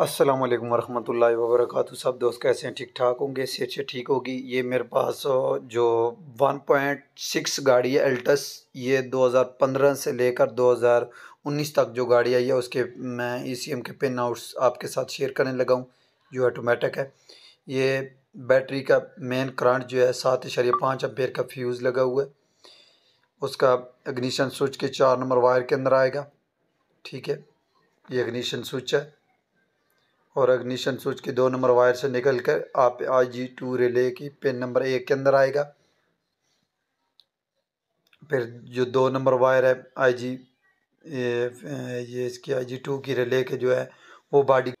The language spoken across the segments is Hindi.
अस्सलाम वालेकुम वरहमतुल्लाहि वबरकatuh सब दोस्त कैसे हैं ठीक ठाक होंगे सेहत से ठीक होगी ये मेरे पास जो 1.6 गाड़ी है एल्टस ये 2015 से लेकर 2019 तक जो गाड़ी आई है उसके मैं ई e के पिन आउट्स आपके साथ शेयर करने लगा हूँ जो ऑटोमेटिक है ये बैटरी का मेन करंट जो है सात इशारे पाँच अम्पेयर का फ्यूज़ लगा हुआ है उसका इग्निशन स्विच के चार नंबर वायर के अंदर आएगा ठीक है ये इग्निशन स्विच है और अग्निशन स्विच के दो नंबर वायर से निकल कर आप आई जी टू रिले की पिन नंबर एक के अंदर आएगा फिर जो दो नंबर वायर है आई जी ये, ये इसकी आई जी टू की रिले के जो है वो बॉडी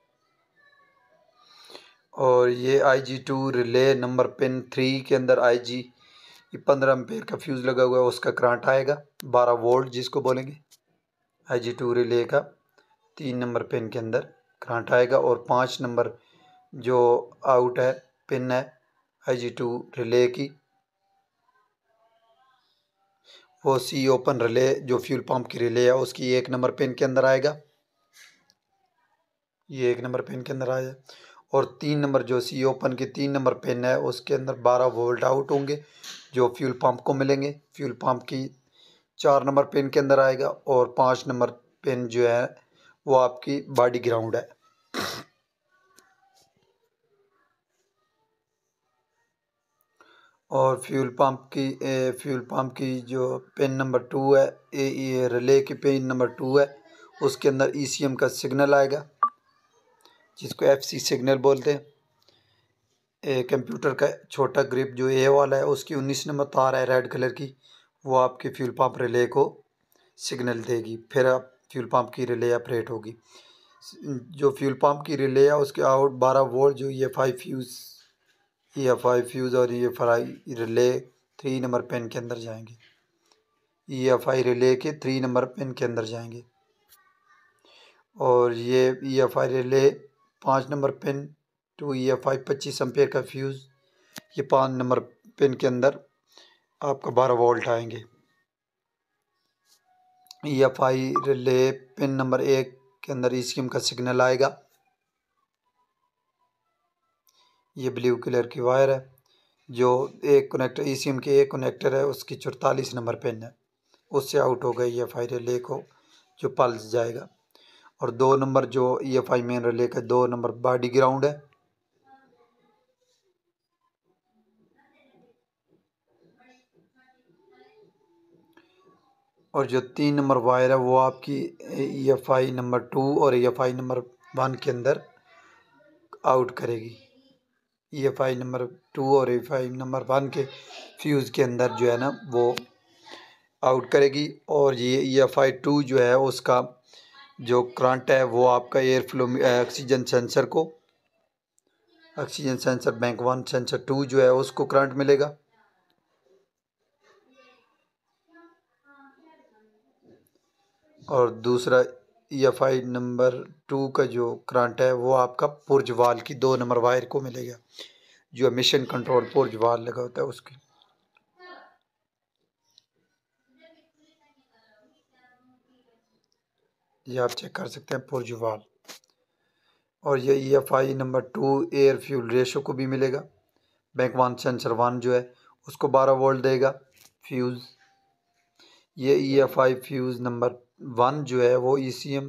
और ये I G two relay number pin three के अंदर आई जी पंद्रह एम्पेयर का फ्यूज़ लगा हुआ है उसका करंट आएगा बारह वोल्ट जिसको बोलेंगे आई जी टू रिले का तीन नंबर पिन के अंदर करंट आएगा और पाँच नंबर जो आउट है पिन है आई जी टू रिले की वो सी ओपन रिले जो फ्यूल पंप की रिले है उसकी एक नंबर पिन के अंदर आएगा ये एक नंबर पिन के अंदर आया और तीन नंबर जो सी ओपन की तीन नंबर पिन है उसके अंदर बारह वोल्ट आउट होंगे जो फ्यूल पंप को मिलेंगे फ्यूल पंप की चार नंबर पिन के अंदर आएगा और पाँच नंबर पिन जो है वो आपकी बॉडी ग्राउंड है और फ्यूल पंप की फ्यूल पंप की जो पिन नंबर टू है ए रिले की पिन नंबर टू है उसके अंदर ईसीएम का सिग्नल आएगा जिसको एफसी सिग्नल बोलते हैं कंप्यूटर का छोटा ग्रिप जो ए वाला है उसकी उन्नीस नंबर तार है रेड कलर की वो आपके फ्यूल पंप रिले को सिग्नल देगी फिर आप फ्यूल पंप की रिले ऑपरेट होगी जो फ्यूल पंप की रिले है उसके आउट बारह वोल्ट जो ये five fuse E F I fuse और E F I relay three number pin के अंदर जाएंगे ई एफ आई रिले के थ्री नंबर पेन के अंदर जाएंगे और ये ई एफ आई रिले पाँच number pin to E F I पच्चीस एम्पेयर का फ्यूज़ ये पाँच नंबर पेन के अंदर आपका बारह वोल्ट आएंगे E F I relay pin number एक के अंदर ई स्कीम का सिग्नल आएगा ये ब्लू कलर की वायर है जो एक कनेक्टर ई e के एक कनेक्टर है उसकी चौतालीस नंबर पिन है उससे आउट हो गई ई एफ आई रिले को जो पल्स जाएगा और दो नंबर जो E F I main relay का दो नंबर बॉडी ग्राउंड है और जो तीन नंबर वायर है वो आपकी E F I number two और E F I number one के अंदर आउट करेगी E F I number two और एफ आई नंबर वन के फ्यूज़ के अंदर जो है ना वो आउट करेगी और ये ई एफ आई टू जो है उसका जो करंट है वो आपका एयर फ्लो ऑक्सीजन सेंसर को oxygen sensor bank one sensor two जो है उसको करंट मिलेगा और दूसरा F e I number two का जो करंट है वो आपका पुरजवाल वाल की दो नंबर वायर को मिलेगा जो मिशन कंट्रोल पुर्ज वाल लगा होता है उसकी ये आप चेक कर सकते हैं पुरजवाल वाल और ये E F I number two air fuel ratio को भी मिलेगा बैंक वन सेंसर वन जो है उसको बारह वोल्ट देगा फ्यूज़ ये E F I fuse number one जो है वो E C M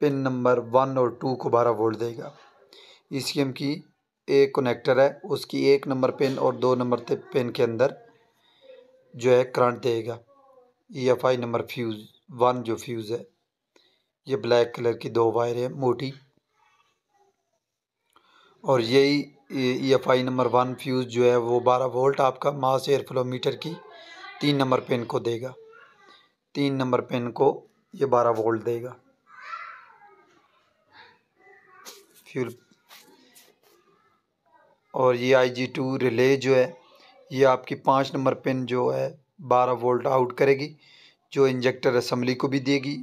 pin number one और टू को बारह वोल्ट देगा ई सी एम की एक कनेक्टर है उसकी एक नंबर पिन और दो नंबर पिन के अंदर जो है करंट देगा E F I number fuse one जो फ्यूज़ है ये ब्लैक कलर की दो वायर है मोटी और यही E F I number one fuse जो है वो बारह वोल्ट आपका मास एयर फ्लो मीटर की तीन नंबर पिन को देगा तीन नंबर पिन को ये बारह वोल्ट देगा फ्यूल और ये आई जी टू रिले जो है ये आपकी पाँच नंबर पिन जो है बारह वोल्ट आउट करेगी जो इंजेक्टर असम्बली को भी देगी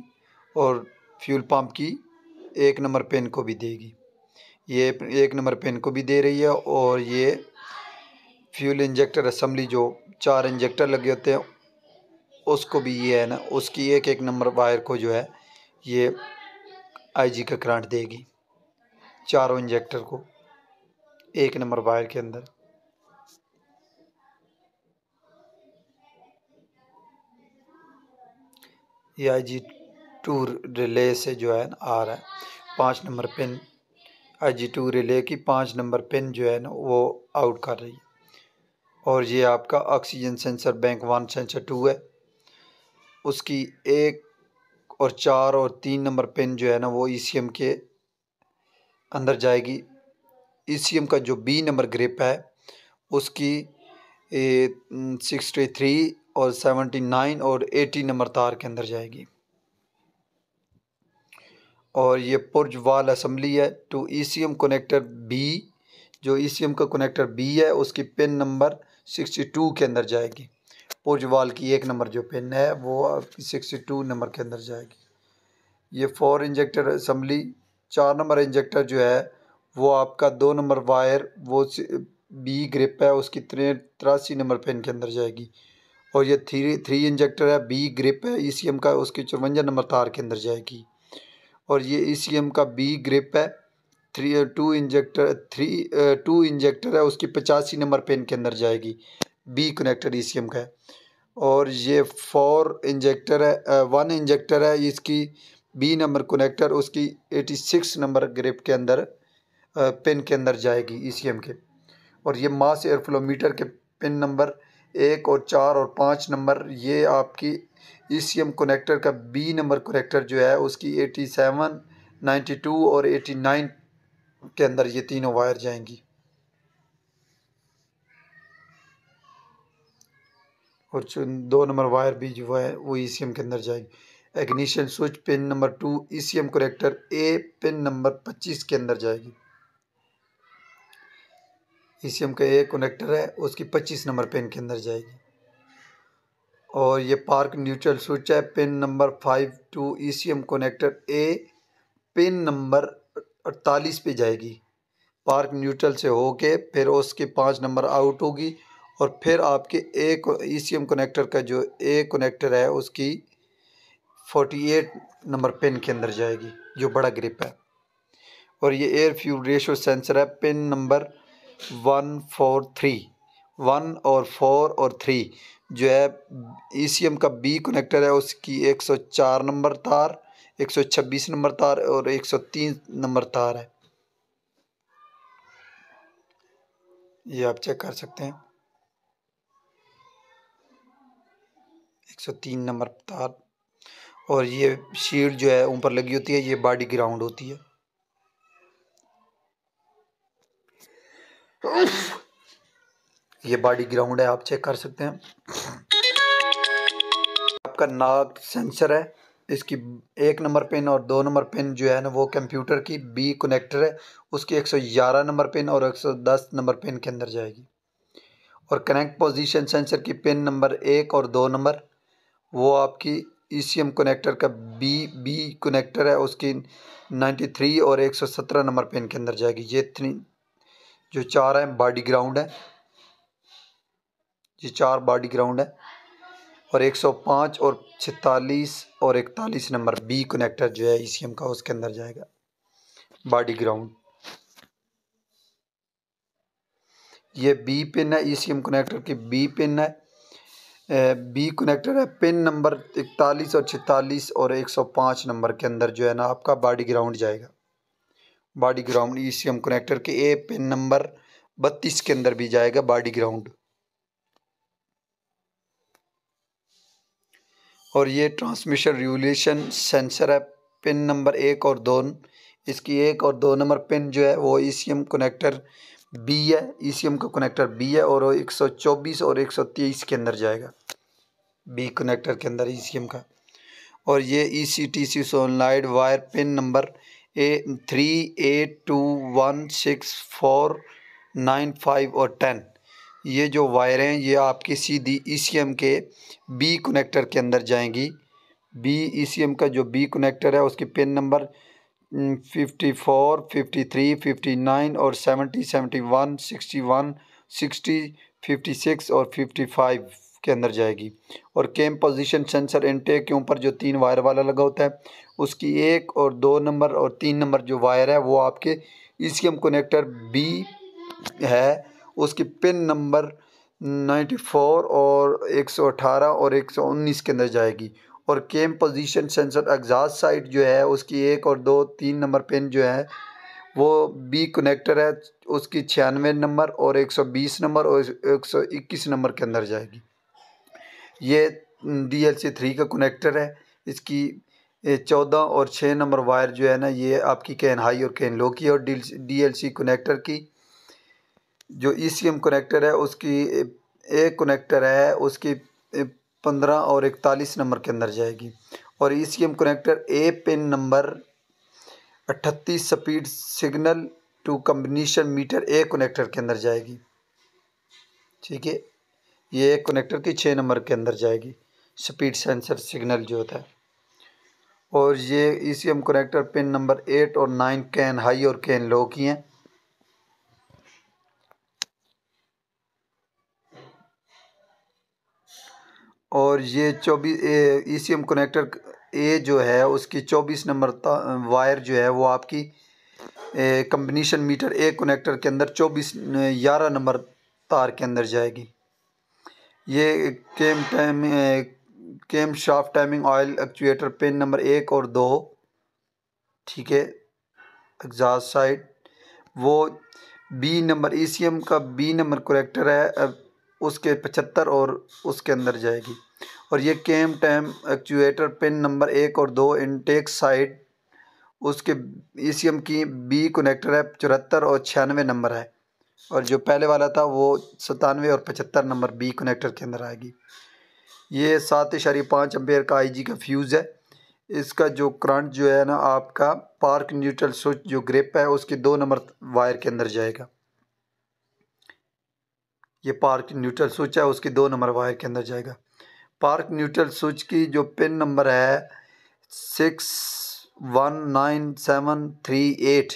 और फ्यूल पंप की एक नंबर पिन को भी देगी ये एक नंबर पिन को भी दे रही है और ये फ्यूल इंजेक्टर असम्बली जो चार इंजेक्टर लगे होते हैं उसको भी ये है ना उसकी एक एक नंबर वायर को जो है ये आईजी का करंट देगी चारों इंजेक्टर को एक नंबर वायर के अंदर ये आई जी टू रिले से जो है ना आ रहा है पाँच number pin I G two relay की पाँच नंबर पिन जो है ना वो आउट कर रही है और ये आपका oxygen sensor bank one sensor two है उसकी एक और चार और तीन नंबर पिन जो है ना वो ई सी एम के अंदर जाएगी ई सी एम का जो बी नंबर ग्रिप है उसकी सिक्सटी थ्री और सेवेंटी नाइन और एटी नंबर तार के अंदर जाएगी और ये पुर्ज वाल असम्बली है two E C M connector B जो ई सी एम का कनेक्टर बी है उसकी पिन नंबर सिक्सटी टू के अंदर जाएगी पोर्चवाल की एक नंबर जो पेन है वो आपकी सिक्सटी टू नंबर के अंदर जाएगी ये फोर इंजेक्टर असम्बली चार नंबर इंजेक्टर जो है वो आपका दो नंबर वायर वो बी ग्रिप है उसकी तिरासी नंबर पेन के अंदर जाएगी और ये थ्री थ्री इंजेक्टर है बी ग्रिप है ई सी एम का उसकी चौवंजा नंबर तार के अंदर जाएगी और ये ई सी एम का बी ग्रिप है three two injector three two injector है उसकी पचासी नंबर पेन के अंदर जाएगी बी कनेक्टर ई का है और ये फोर इंजेक्टर है वन इंजेक्टर है इसकी बी नंबर कनेक्टर उसकी 86 नंबर ग्रिप के अंदर पिन के अंदर जाएगी ई e के और ये मास एयरफ्लोमीटर के पिन नंबर एक और चार और पाँच नंबर ये आपकी ई सी कनेक्टर का बी नंबर कनेक्टर जो है उसकी 87, 92 और 89 के अंदर ये तीनों वायर जाएंगी और दो नंबर वायर भी जो है वो ई e के अंदर जाएगी ignition switch pin number two E C M connector A pin number पच्चीस के अंदर जाएगी ई सी एम का ए कनेक्टर है उसकी पच्चीस नंबर पिन के अंदर जाएगी और ये पार्क न्यूट्रल स्विच है pin number five to E C M connector A pin number अड़तालीस पे जाएगी पार्क न्यूट्रल से होके फिर उसकी पाँच नंबर आउट होगी और फिर आपके ए ई कनेक्टर का जो ए कनेक्टर है उसकी 48 नंबर पिन के अंदर जाएगी जो बड़ा ग्रिप है और ये एयर फ्यूल रेशो सेंसर है pin number one four three one और फोर और थ्री जो है ई e का बी कनेक्टर है उसकी 104 नंबर तार 126 नंबर तार और 103 नंबर तार है ये आप चेक कर सकते हैं तीन नंबर तार और ये शीट जो है ऊपर लगी होती है ये बॉडी ग्राउंड होती है ये बॉडी ग्राउंड है आप चेक कर सकते हैं आपका नाक सेंसर है इसकी एक नंबर पिन और दो नंबर पिन जो है ना वो कंप्यूटर की बी कनेक्टर है उसकी 111 नंबर पिन और 110 नंबर पिन के अंदर जाएगी और कनेक्ट पोजीशन सेंसर की पिन नंबर एक और दो नंबर वो आपकी ई सी एम कनेक्टर का बी बी कनेक्टर है उसकी नाइन्टी थ्री और एक सौ सत्रह नंबर पेन के अंदर जाएगी ये थ्री जो चार है बॉडी ग्राउंड है ये चार बॉडी ग्राउंड है और 105 और छतालीस और इकतालीस नंबर बी कनेक्टर जो है ई e का उसके अंदर जाएगा बॉडी ग्राउंड ये बी पिन है ई e कनेक्टर की बी पिन है बी कनेक्टेड है पिन नंबर इकतालीस और छतालीस और एक सौ पाँच नंबर के अंदर जो है ना आपका बॉडी ग्राउंड जाएगा body ground E C M connector के ए पिन नंबर बत्तीस के अंदर भी जाएगा बॉडी ग्राउंड और ये ट्रांसमिशन रेगुलेशन सेंसर है पिन नंबर एक और दो इसकी एक और दो नंबर पिन जो है वो E C M connector B है ई सी एम का कनेक्टर बी है और 124 और 123 के अंदर जाएगा बी कनेक्टर के अंदर ई सी एम का और ये E C T C solenoid wire pin number A three eight two one six four nine five और टेन ये जो वायर हैं ये आपकी सीधी ई सी एम के बी कनेक्टर के अंदर जाएंगी बी ई सी एम का जो बी कनेक्टर है उसकी pin number fifty four fifty three fifty nine और seventy seventy one sixty one sixty fifty six और फिफ्टी फाइव के अंदर जाएगी और केम पोजीशन सेंसर इनटेक के ऊपर जो तीन वायर वाला लगा होता है उसकी एक और दो नंबर और तीन नंबर जो वायर है वो आपके सी एम कनेक्टर बी है उसकी पिन नंबर नाइन्टी फोर और एक सौ अठारह और एक सौ उन्नीस के अंदर जाएगी और cam position sensor exhaust side जो है उसकी एक और दो तीन नंबर पिन जो है वो बी कनेक्टर है उसकी छियानवे नंबर और 120 नंबर और 121 नंबर के अंदर जाएगी ये डी एल सी थ्री का कनेक्टर है इसकी चौदह और छः नंबर वायर जो है ना ये आपकी कैन हाई और कैन लो की और डी एल सी कनेक्टर की जो ई सी एम कनेक्टर है उसकी एक कनेक्टर है उसकी पंद्रह और इकतालीस नंबर के अंदर जाएगी और E C M connector A pin number अट्ठतीस speed signal to combination meter A connector के अंदर जाएगी ठीक है ये एक कनेक्टर की छः नंबर के अंदर जाएगी स्पीड सेंसर सिग्नल जो होता है और ये E C M connector pin number eight और नाइन कैन हाई और कैन लो की हैं और ये चौबीस ई सी एम कनेक्टर ए जो है उसकी चौबीस नंबर वायर जो है वो आपकी कम्बिनीशन मीटर ए कनेक्टर के अंदर चौबीस ग्यारह नंबर तार के अंदर जाएगी ये cam time camshaft timing oil actuator pin number एक और दो ठीक है एग्जास्ट साइड वो B number E C M का बी नंबर कनेक्टर है उसके पचहत्तर और उसके अंदर जाएगी और ये cam time actuator pin number एक और दो इनटेक साइड उसके ई एम की बी कनेक्टर है चौहत्तर और छियानवे नंबर है और जो पहले वाला था वो सतानवे और पचहत्तर नंबर बी कनेक्टर के अंदर आएगी ये सात इशारी पाँच एम्पेयर का आई जी का फ्यूज़ है इसका जो करंट जो है ना आपका पार्क न्यूट्रल स्विच जो ग्रिप है उसके दो नंबर वायर के अंदर जाएगा ये पार्क न्यूट्रल स्विच है उसकी दो नंबर वायर के अंदर जाएगा पार्क न्यूट्रल स्विच की जो पिन नंबर है six one nine seven three eight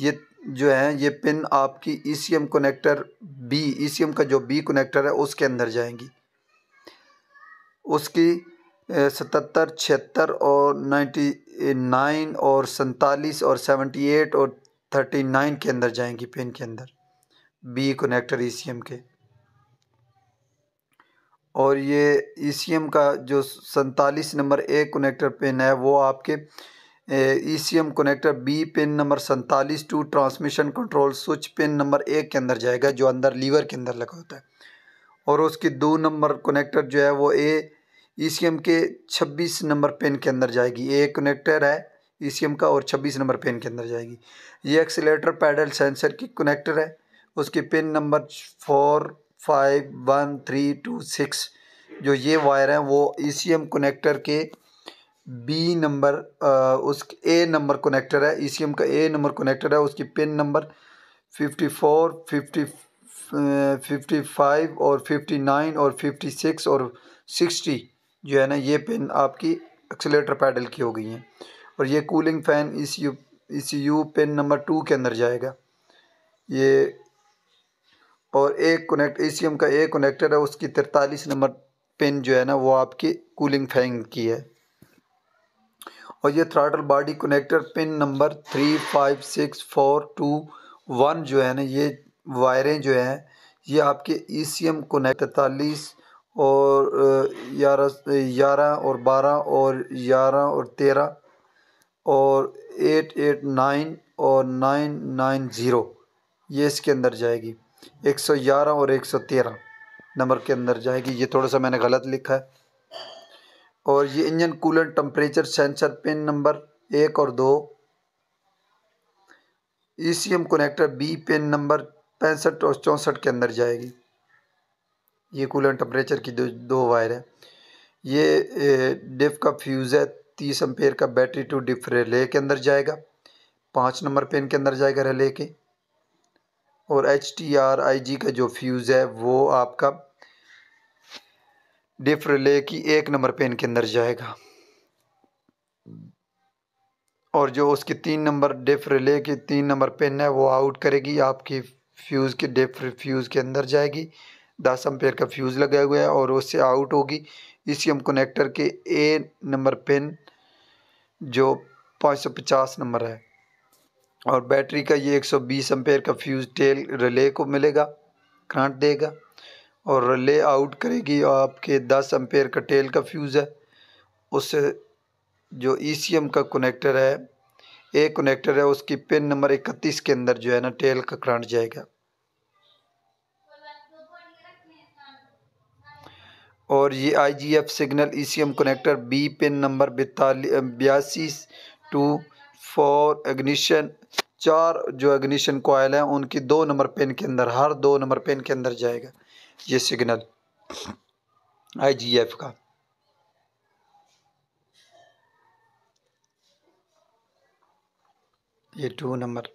ये जो है ये पिन आपकी E C M connector B E C M का जो बी कनेक्टर है उसके अंदर जाएंगी उसकी सतर छिहत्तर और नाइन्टी नाइन और सैंतालीस और सेवेंटी एट और थर्टी नाइन के अंदर जाएंगी पिन के अंदर B connector E C M के और ये ई सी एम का जो सैतालीस नंबर ए कनेक्टर पिन है वो आपके E C M connector B pin number सैंतालीस to transmission control switch pin number एक के अंदर जाएगा जो अंदर लीवर के अंदर लगा होता है और उसकी दो नंबर कनेक्टर जो है वो ए ई सी एम के छब्बीस नंबर पिन के अंदर जाएगी ए कनेक्टर है ई सी एम का और छब्बीस नंबर पिन के अंदर जाएगी ये एक्सीटर पैडल सेंसर की कनेक्टर है उसकी pin number four five one three two six जो ये वायर हैं वो ई सी एम कोनेक्टर के बी नंबर उस ए नंबर कोनेक्टर है ई सी एम का ए नंबर कोनेक्टर है उसकी pin number fifty four fifty fifty five और फिफ्टी नाइन और फिफ्टी सिक्स और सिक्सटी जो है ना ये पिन आपकी एक्सेलेटर पैडल की हो गई हैं और ये cooling fan E C U E C U pin number two के अंदर जाएगा ये और एक कनेक्ट ए का एक कनेक्टर है उसकी तिरतालीस नंबर पिन जो है ना वो आपकी कूलिंग फैन की है और ये throttle body connector pin number three five six four two one जो है ना ये वायरें जो हैं ये आपके ई सी एम कनेक्ट तैतालीस और ग्यारह ग्यारह और बारह और ग्यारह और तेरह और एट एट नाइन और नाइन नाइन ज़ीरो ये इसके अंदर जाएगी एक सौ ग्यारह और एक सौ तेरह नंबर के अंदर जाएगी ये थोड़ा सा मैंने गलत लिखा है और ये engine cooler temperature sensor pin number एक और दो E C M connector B pin number पैंसठ और चौंसठ के अंदर जाएगी ये कूलर टम्परेचर की दो दो वायर है ये डिफ का फ्यूज़ है तीस एम्पेयर का बैटरी टू डिफ रिले के अंदर जाएगा पाँच नंबर पेन के अंदर जाएगा रिले के और H T R I G का जो फ्यूज़ है वो आपका डिफ रिले की एक नंबर पेन के अंदर जाएगा और जो उसकी तीन नंबर डिफ रिले की तीन नंबर पेन है वो आउट करेगी आपकी फ्यूज़ के डिफ फ्यूज़ के अंदर जाएगी दस एम्पेयर का फ्यूज़ लगा हुआ है और उससे आउट होगी इसी हम कनेक्टर के ए नंबर पेन जो 550 नंबर है और बैटरी का ये 120 सौ एम्पेयर का फ्यूज़ टेल रिले को मिलेगा करंट देगा और रिले आउट करेगी और आपके 10 एम्पेयर का टेल का फ्यूज़ है उससे जो ई e का कनेक्टर है एक कनेक्टर है उसकी पिन नंबर इकतीस के अंदर जो है ना टेल का करंट जाएगा और ये I G F signal E C M connector B pin number बयासी टू फॉर एग्निशन चार जो एग्निशन कोयल हैं उनकी दो नंबर पेन के अंदर हर दो नंबर पेन के अंदर जाएगा ये सिग्नल आईजीएफ का ये टू नंबर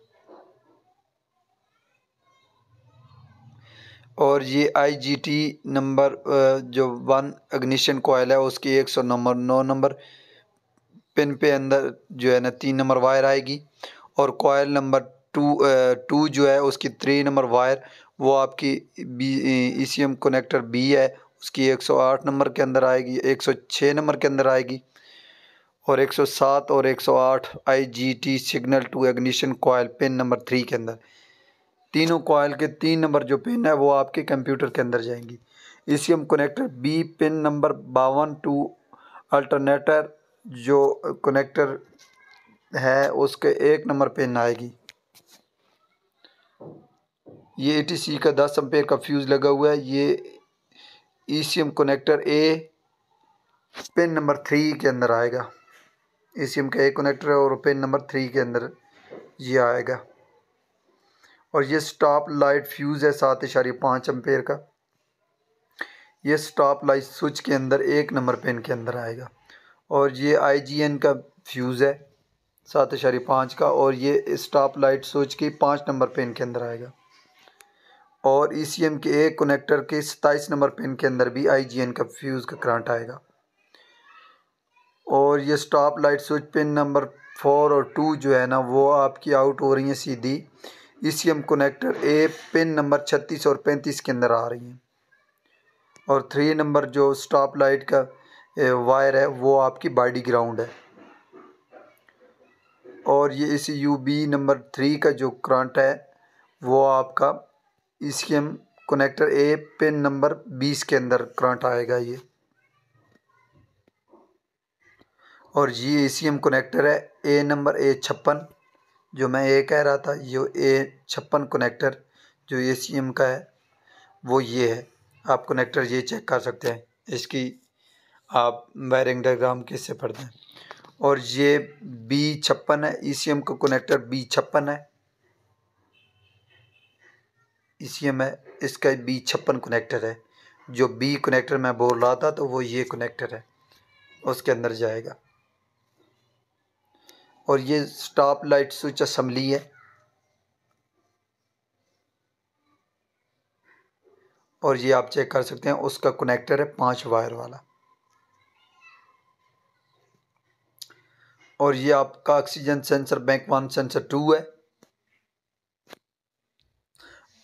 और ये आईजीटी नंबर जो वन अग्निशन कोयल है उसकी एक सौ नंबर नौ नंबर पिन पे अंदर जो है ना तीन नंबर वायर आएगी और कोयल नंबर टू टू जो है उसकी थ्री नंबर वायर वो आपकी B E C M connector B है उसकी एक सौ आठ नंबर के अंदर आएगी एक सौ छः नंबर के अंदर आएगी और एक सौ सात और एक सौ आठ I G T signal to ignition coil pin number three के अंदर तीनों कोयल के तीन नंबर जो पिन है वो आपके कंप्यूटर के अंदर जाएंगी E C M connector B pin number बावन टू अल्टरनेटर जो कनेक्टर है उसके एक नंबर पेन आएगी ये ए e का दस एम्पेयर का फ्यूज़ लगा हुआ है ये E connector A pin number three के अंदर आएगा ए e का ए कनेक्टर है और पिन नंबर थ्री के अंदर ये आएगा और ये स्टॉप लाइट फ्यूज़ है सात इशारे पाँच एम्पेयर का ये स्टॉप लाइट स्विच के अंदर एक नंबर पिन के अंदर आएगा और ये आईजीएन का फ्यूज़ है सात इशारी पाँच का और ये स्टॉप लाइट स्विच की पाँच नंबर पेन के अंदर आएगा और ई सी एम के एक कनेक्टर के सताईस नंबर पेन के अंदर भी आई जी एन का फ्यूज़ का करंट आएगा और ये stop light switch pin number four और टू जो है ना वो आपकी आउट हो रही हैं सीधी E C M connector A pin number छत्तीस और पैंतीस के अंदर आ रही हैं और थ्री नंबर जो स्टॉप लाइट का वायर है वो आपकी बॉडी ग्राउंड है और ये इस यू बी नंबर थ्री का जो करंट है वो आपका C M connector A pin number बीस के अंदर करंट आएगा ये और ये ए सी एम कनेक्टर है ए नंबर ए छप्पन जो मैं ए कह रहा था ये ए छप्पन कनेक्टर जो ए सी एम का है वो ये है आप कनेक्टर ये चेक कर सकते हैं इसकी आप वायरिंग डायग्राम किससे पढ़ते हैं और ये बी छप्पन है ई e का कनेक्टर बी छप्पन है ई e है इसका बी छप्पन कनेक्टर है जो बी कनेक्टर मैं बोल रहा था तो वो ये कनेक्टर है उसके अंदर जाएगा और ये स्टॉप लाइट स्विच असम्बली है और ये आप चेक कर सकते हैं उसका कनेक्टर है पांच वायर वाला और ये आपका oxygen sensor bank one sensor two है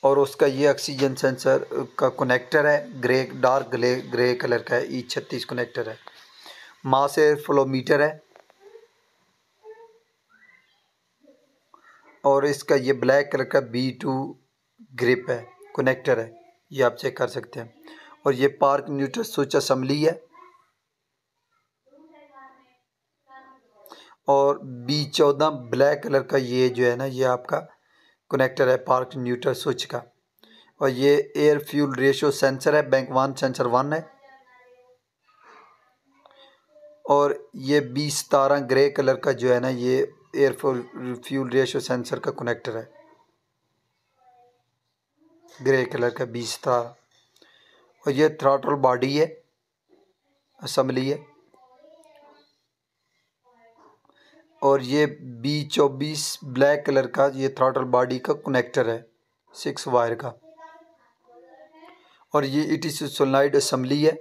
और उसका ये ऑक्सीजन सेंसर का कनेक्टर है grey dark grey grey colour का है ई e छत्तीस कनेक्टर है मास एयर फ्लोमीटर है और इसका ये ब्लैक कलर का बी टू ग्रिप है कनेक्टर है ये आप चेक कर सकते हैं और ये पार्क न्यूट्रल स्विच असम्बली है और बी चौदह ब्लैक कलर का ये जो है ना ये आपका कनेक्टर है पार्क न्यूटर स्विच का और ये एयर फ्यूल रेशो सेंसर है बैंक वन सेंसर वन है और ये बी सतारह ग्रे कलर का जो है ना ये एयर फ्यूल रेशो सेंसर का कनेक्टर है ग्रे कलर का बी सतारह और ये थ्राटल बॉडी है असम्बली है और ये बी चौबीस ब्लैक कलर का ये थ्रॉटल बॉडी का कनेक्टर है सिक्स वायर का और ये इट इज सोलनाइड असम्बली है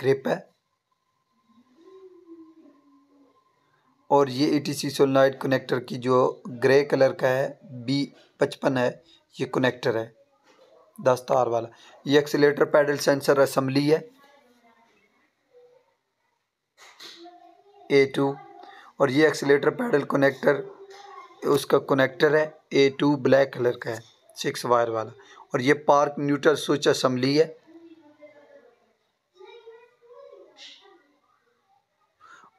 ग्रिप है और ये ए टी सी सोलनाइड कनेक्टर की जो ग्रे कलर का है बी पचपन है ये कनेक्टर है दस तार वाला ये एक्सीटर पैडल सेंसर असम्बली है ए टू और ये एक्सीटर पैडल कनेक्टर उसका कनेक्टर है ए टू ब्लैक कलर का है सिक्स वायर वाला और ये पार्क न्यूट्रल स्विच असम्बली है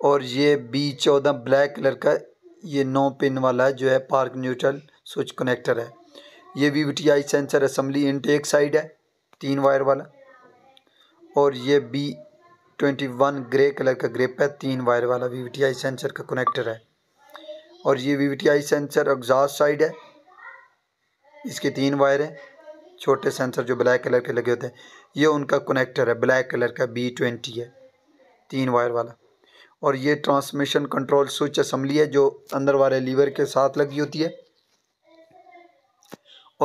और ये बी चौदह ब्लैक कलर का ये नौ पिन वाला है जो है पार्क न्यूट्रल स्विच कनेक्टर है ये V V T I sensor assembly intake side है तीन वायर वाला और ये B twenty one grey colour का ग्रेप है तीन वायर वाला वी सेंसर का कनेक्टर है और ये वी सेंसर एग्जॉस्ट साइड है इसके तीन वायर हैं छोटे सेंसर जो ब्लैक कलर के लगे होते हैं ये उनका कनेक्टर है ब्लैक कलर का बी ट्वेंटी है तीन वायर वाला और ये ट्रांसमिशन कंट्रोल स्विच असम्बली है जो अंदर वाले लीवर के साथ लगी होती है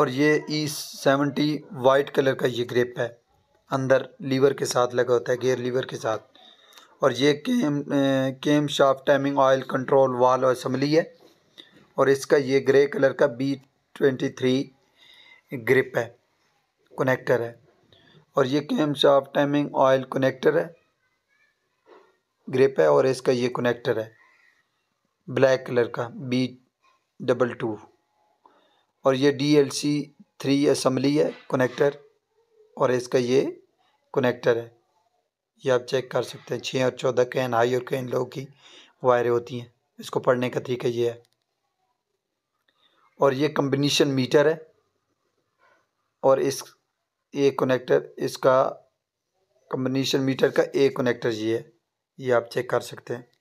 और ये ई सेवेंटी वाइट कलर का ये ग्रेप है अंदर लीवर के साथ लगा होता है गेयर लीवर के साथ और ये cam camshaft timing oil control valve और असम्बली है और इसका ये ग्रे कलर का बी ट्वेंटी थ्री ग्रिप है कनेक्टर है और ये camshaft timing oil connector है ग्रिप है और इसका ये कनेक्टर है ब्लैक कलर का बी डबल टू और ये D L C three assembly है कनेक्टर और इसका ये कनेक्टर है ये आप चेक कर सकते हैं छः और चौदह कैन हाई और कैन लो की वायरें होती हैं इसको पढ़ने का तरीका ये है और ये कम्बिनीशन मीटर है और इस ये कनेक्टर इसका कम्बिनीशन मीटर का एक कनेक्टर ये है ये आप चेक कर सकते हैं